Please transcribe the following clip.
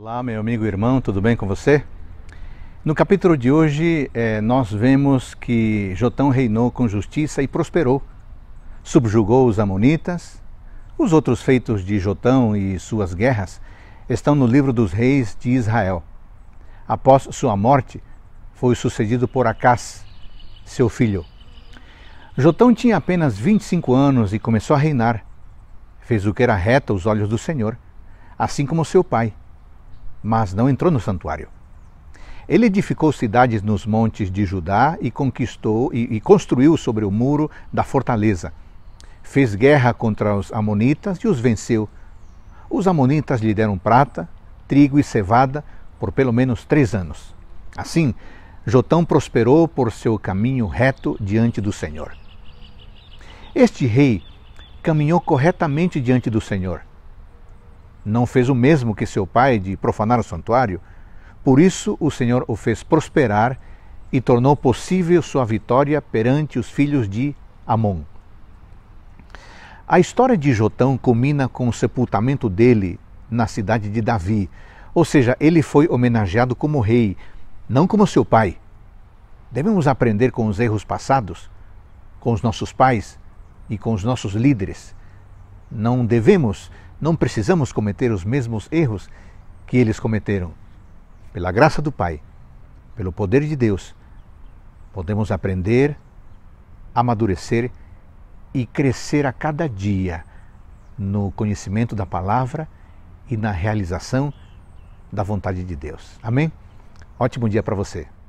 Olá, meu amigo e irmão, tudo bem com você? No capítulo de hoje, eh, nós vemos que Jotão reinou com justiça e prosperou. Subjugou os Amonitas. Os outros feitos de Jotão e suas guerras estão no livro dos reis de Israel. Após sua morte, foi sucedido por Acás, seu filho. Jotão tinha apenas 25 anos e começou a reinar. Fez o que era reto aos olhos do Senhor, assim como seu pai mas não entrou no santuário. Ele edificou cidades nos montes de Judá e conquistou e, e construiu sobre o muro da fortaleza. Fez guerra contra os amonitas e os venceu. Os amonitas lhe deram prata, trigo e cevada por pelo menos três anos. Assim, Jotão prosperou por seu caminho reto diante do Senhor. Este rei caminhou corretamente diante do Senhor não fez o mesmo que seu pai de profanar o santuário, por isso o Senhor o fez prosperar e tornou possível sua vitória perante os filhos de Amon. A história de Jotão culmina com o sepultamento dele na cidade de Davi, ou seja, ele foi homenageado como rei, não como seu pai. Devemos aprender com os erros passados, com os nossos pais e com os nossos líderes. Não devemos não precisamos cometer os mesmos erros que eles cometeram. Pela graça do Pai, pelo poder de Deus, podemos aprender, amadurecer e crescer a cada dia no conhecimento da palavra e na realização da vontade de Deus. Amém? Ótimo dia para você.